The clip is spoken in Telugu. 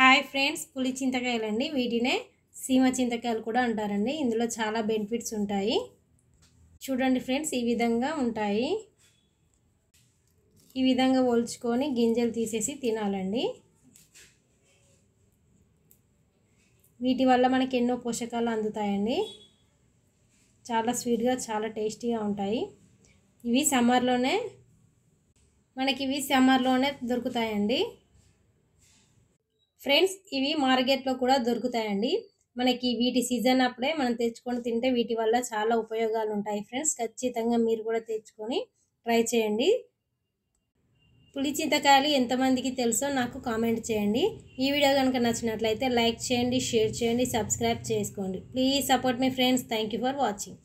హాయ్ ఫ్రెండ్స్ పులి చింతకాయలండి వీటినే సీమ చింతకాయలు కూడా అంటారండి ఇందులో చాలా బెనిఫిట్స్ ఉంటాయి చూడండి ఫ్రెండ్స్ ఈ విధంగా ఉంటాయి ఈ విధంగా ఒల్చుకొని గింజలు తీసేసి తినాలండి వీటి వల్ల మనకి ఎన్నో పోషకాలు అందుతాయండి చాలా స్వీట్గా చాలా టేస్టీగా ఉంటాయి ఇవి సమ్మర్లోనే మనకి ఇవి సమ్మర్లోనే దొరుకుతాయండి ఫ్రెండ్స్ ఇవి మార్కెట్లో కూడా దొరుకుతాయండి మనకి వీటి సీజన్ అప్పుడే మనం తెచ్చుకొని తింటే వీటి వల్ల చాలా ఉపయోగాలు ఉంటాయి ఫ్రెండ్స్ ఖచ్చితంగా మీరు కూడా తెచ్చుకొని ట్రై చేయండి పులిచింతకాయలు ఎంతమందికి తెలుసో నాకు కామెంట్ చేయండి ఈ వీడియో కనుక నచ్చినట్లయితే లైక్ చేయండి షేర్ చేయండి సబ్స్క్రైబ్ చేసుకోండి please support my friends thank for watching